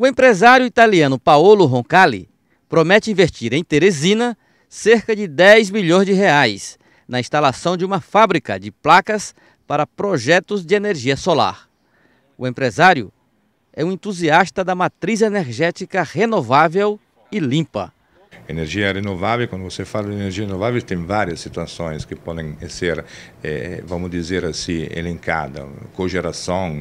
O empresário italiano Paolo Roncalli promete investir em Teresina cerca de 10 milhões de reais na instalação de uma fábrica de placas para projetos de energia solar. O empresário é um entusiasta da matriz energética renovável e limpa. Energia renovável, quando você fala de energia renovável, tem várias situações que podem ser, é, vamos dizer assim, elencadas. Cogeração,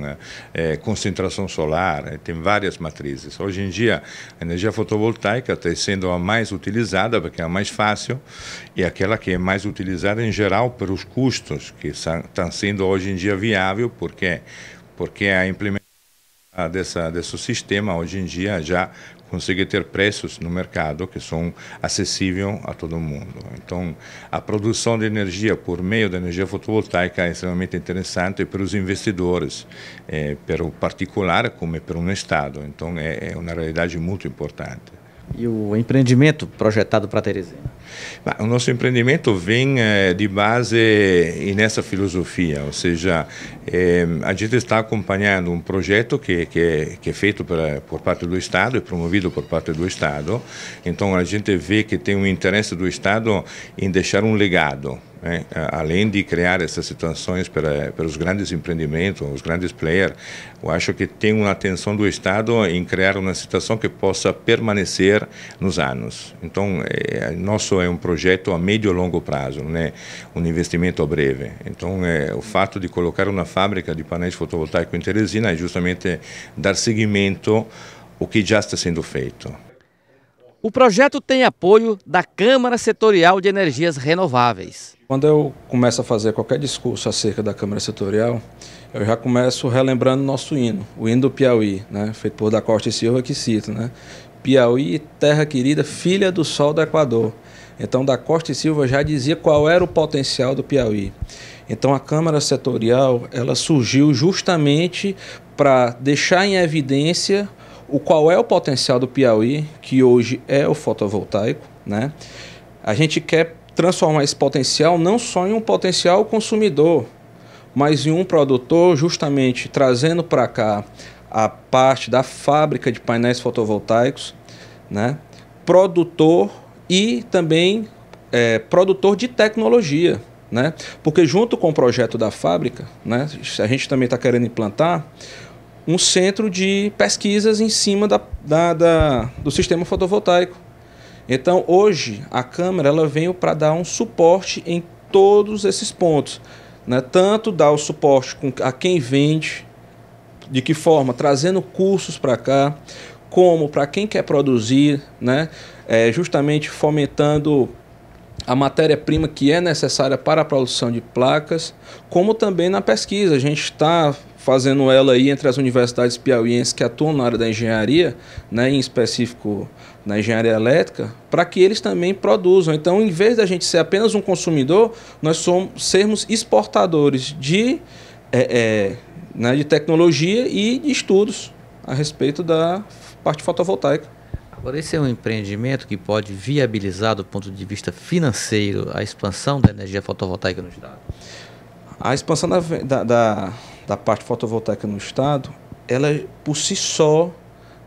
é, concentração solar, eh, tem várias matrizes. Hoje em dia, a energia fotovoltaica está sendo a mais utilizada, porque é a mais fácil, e aquela que é mais utilizada em geral pelos custos que estão sendo hoje em dia viável, porque porque a implementação dessa, desse sistema hoje em dia já consegue ter preços no mercado que são acessíveis a todo mundo. Então, a produção de energia por meio da energia fotovoltaica é extremamente interessante para os investidores, é, para o particular como é para o Estado. Então, é, é uma realidade muito importante e o empreendimento projetado para Teresina? O nosso empreendimento vem é, de base nessa filosofia, ou seja, é, a gente está acompanhando um projeto que, que, é, que é feito pra, por parte do Estado e promovido por parte do Estado, então a gente vê que tem um interesse do Estado em deixar um legado, né? Além de criar essas situações para, para os grandes empreendimentos, os grandes players, eu acho que tem uma atenção do Estado em criar uma situação que possa permanecer nos anos. Então, é, nosso é um projeto a médio e longo prazo, né? um investimento breve. Então, é, o fato de colocar uma fábrica de painéis fotovoltaicos em Teresina é justamente dar seguimento ao que já está sendo feito. O projeto tem apoio da Câmara Setorial de Energias Renováveis. Quando eu começo a fazer qualquer discurso acerca da Câmara Setorial, eu já começo relembrando nosso hino, o hino do Piauí, né, feito por Da Costa e Silva, que cito. Né, Piauí, terra querida, filha do sol do Equador. Então, Da Costa e Silva já dizia qual era o potencial do Piauí. Então, a Câmara Setorial ela surgiu justamente para deixar em evidência o qual é o potencial do Piauí, que hoje é o fotovoltaico, né? A gente quer transformar esse potencial não só em um potencial consumidor, mas em um produtor justamente trazendo para cá a parte da fábrica de painéis fotovoltaicos, né? Produtor e também é, produtor de tecnologia, né? Porque junto com o projeto da fábrica, né? A gente também está querendo implantar um centro de pesquisas em cima da, da, da do sistema fotovoltaico. Então, hoje, a Câmara ela veio para dar um suporte em todos esses pontos. Né? Tanto dar o suporte a quem vende, de que forma? Trazendo cursos para cá, como para quem quer produzir, né? É, justamente fomentando a matéria-prima que é necessária para a produção de placas, como também na pesquisa. A gente está fazendo ela aí entre as universidades piauienses que atuam na área da engenharia, né, em específico na engenharia elétrica, para que eles também produzam. Então, em vez da gente ser apenas um consumidor, nós somos sermos exportadores de, é, é, né, de tecnologia e de estudos a respeito da parte fotovoltaica. Agora, esse é um empreendimento que pode viabilizar, do ponto de vista financeiro, a expansão da energia fotovoltaica no Estado? A expansão da, da, da da parte fotovoltaica no estado, ela por si só,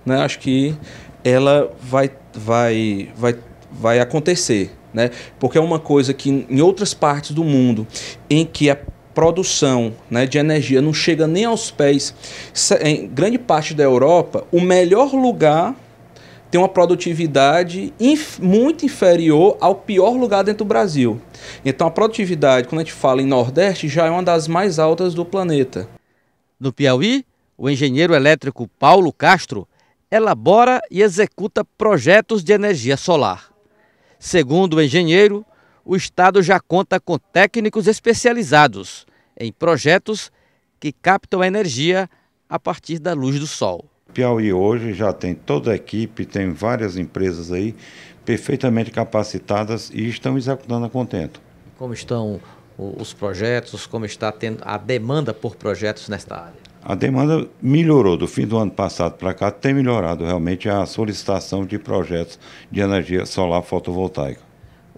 né, acho que ela vai, vai, vai, vai acontecer. Né? Porque é uma coisa que em outras partes do mundo, em que a produção né, de energia não chega nem aos pés, em grande parte da Europa, o melhor lugar tem uma produtividade inf muito inferior ao pior lugar dentro do Brasil. Então a produtividade, quando a gente fala em Nordeste, já é uma das mais altas do planeta. No Piauí, o engenheiro elétrico Paulo Castro elabora e executa projetos de energia solar. Segundo o engenheiro, o Estado já conta com técnicos especializados em projetos que captam a energia a partir da luz do sol. Piauí hoje já tem toda a equipe, tem várias empresas aí perfeitamente capacitadas e estão executando a contento. Como estão os projetos, como está tendo a demanda por projetos nesta área? A demanda melhorou do fim do ano passado para cá, tem melhorado realmente a solicitação de projetos de energia solar fotovoltaica.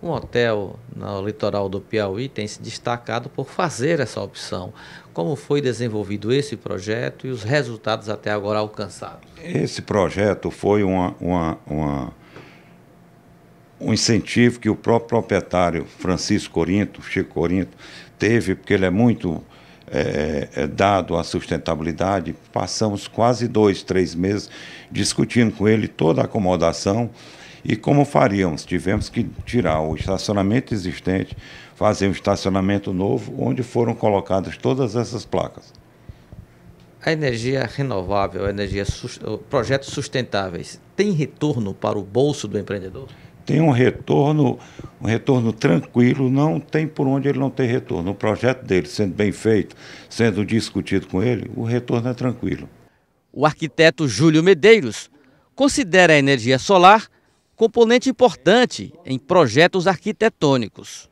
Um hotel no litoral do Piauí tem se destacado por fazer essa opção. Como foi desenvolvido esse projeto e os resultados até agora alcançados? Esse projeto foi uma, uma, uma, um incentivo que o próprio proprietário Francisco Corinto, Chico Corinto, teve, porque ele é muito é, dado à sustentabilidade. Passamos quase dois, três meses discutindo com ele toda a acomodação e como faríamos? Tivemos que tirar o estacionamento existente, fazer um estacionamento novo, onde foram colocadas todas essas placas. A energia renovável, a energia, projetos sustentáveis, tem retorno para o bolso do empreendedor? Tem um retorno, um retorno tranquilo, não tem por onde ele não ter retorno. O projeto dele, sendo bem feito, sendo discutido com ele, o retorno é tranquilo. O arquiteto Júlio Medeiros considera a energia solar componente importante em projetos arquitetônicos,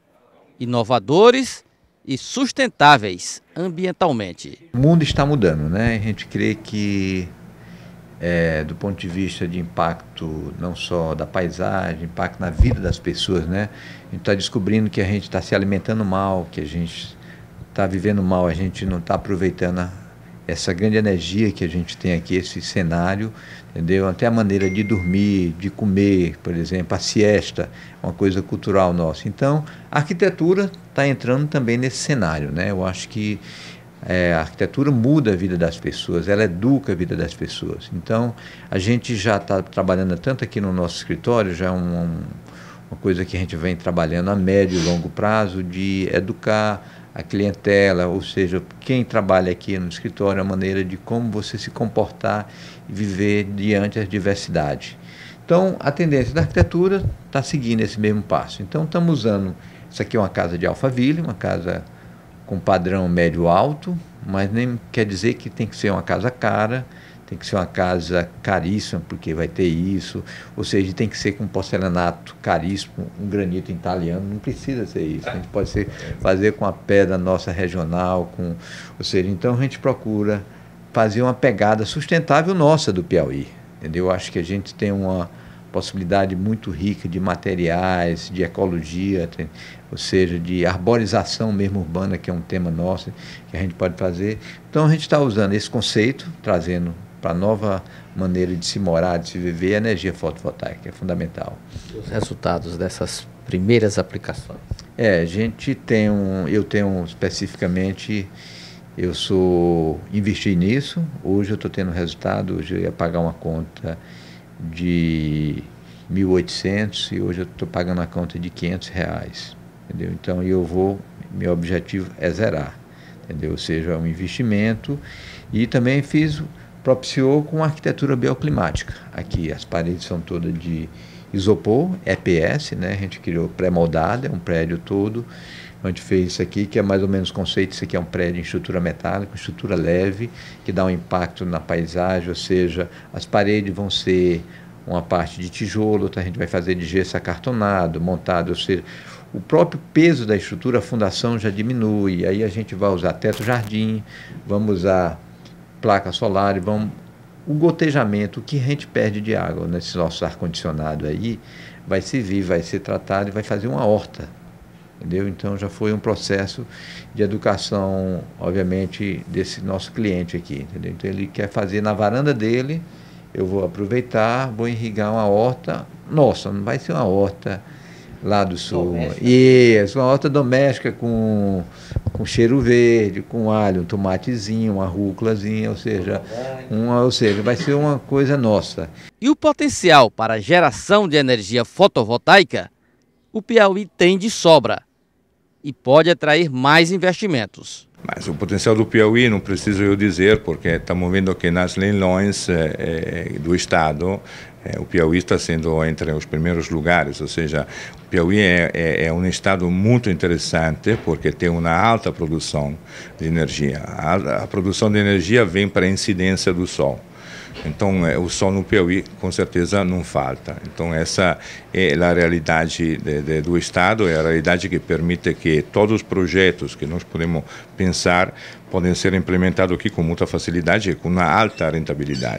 inovadores e sustentáveis ambientalmente. O mundo está mudando, né? A gente crê que, é, do ponto de vista de impacto não só da paisagem, impacto na vida das pessoas, né? A gente está descobrindo que a gente está se alimentando mal, que a gente está vivendo mal, a gente não está aproveitando a, essa grande energia que a gente tem aqui, esse cenário, entendeu? Até a maneira de dormir, de comer, por exemplo, a siesta, uma coisa cultural nossa. Então, a arquitetura está entrando também nesse cenário, né? Eu acho que é, a arquitetura muda a vida das pessoas, ela educa a vida das pessoas. Então, a gente já está trabalhando tanto aqui no nosso escritório, já é um, uma coisa que a gente vem trabalhando a médio e longo prazo de educar a clientela, ou seja, quem trabalha aqui no escritório, a maneira de como você se comportar e viver diante da diversidade. Então, a tendência da arquitetura está seguindo esse mesmo passo. Então, estamos usando. Isso aqui é uma casa de Alphaville, uma casa com padrão médio-alto, mas nem quer dizer que tem que ser uma casa cara, tem que ser uma casa caríssima, porque vai ter isso, ou seja, tem que ser com porcelanato caríssimo, um granito italiano, não precisa ser isso. A gente pode ser, fazer com a pedra nossa regional, com, ou seja, então a gente procura fazer uma pegada sustentável nossa do Piauí. Entendeu? Eu acho que a gente tem uma possibilidade muito rica de materiais, de ecologia, ou seja, de arborização mesmo urbana, que é um tema nosso, que a gente pode fazer. Então a gente está usando esse conceito, trazendo para a nova maneira de se morar, de se viver, é a energia fotovoltaica é fundamental. Os resultados dessas primeiras aplicações? É, a gente tem um, eu tenho especificamente, eu sou investi nisso. Hoje eu estou tendo resultado. Hoje eu ia pagar uma conta de 1.800 e hoje eu estou pagando a conta de 500 reais, entendeu? Então eu vou, meu objetivo é zerar, entendeu? Ou seja, é um investimento e também fiz propiciou com arquitetura bioclimática. Aqui as paredes são todas de isopor, EPS, né? A gente criou pré-moldada, é um prédio todo. A gente fez isso aqui, que é mais ou menos o conceito, isso aqui é um prédio em estrutura metálica, estrutura leve, que dá um impacto na paisagem, ou seja, as paredes vão ser uma parte de tijolo, outra tá? a gente vai fazer de gesso acartonado, montado, ou seja, o próprio peso da estrutura, a fundação já diminui, aí a gente vai usar teto-jardim, vamos usar placa solar e vão. O gotejamento, o que a gente perde de água nesse nosso ar-condicionado aí, vai servir, vai ser tratado e vai fazer uma horta. Entendeu? Então já foi um processo de educação, obviamente, desse nosso cliente aqui. Entendeu? Então ele quer fazer na varanda dele, eu vou aproveitar, vou irrigar uma horta. Nossa, não vai ser uma horta lá do sul. Doméstica. Isso, uma horta doméstica com, com cheiro verde, com alho, um tomatezinho, uma rúculazinha, ou seja, uma, ou seja, vai ser uma coisa nossa. E o potencial para geração de energia fotovoltaica, o Piauí tem de sobra e pode atrair mais investimentos. Mas o potencial do Piauí não preciso eu dizer, porque estamos vendo que nas leilões eh, eh, do Estado eh, o Piauí está sendo entre os primeiros lugares, ou seja, o Piauí é, é, é, um estado muito interessante porque tem uma alta produção de energia. A, a produção de energia vem para a incidência do sol. Então, é, o sol no Piauí, com certeza, não falta. Então, essa é a realidade de, de, do Estado, é a realidade que permite que todos os projetos que nós podemos pensar podem ser implementados aqui com muita facilidade e com uma alta rentabilidade.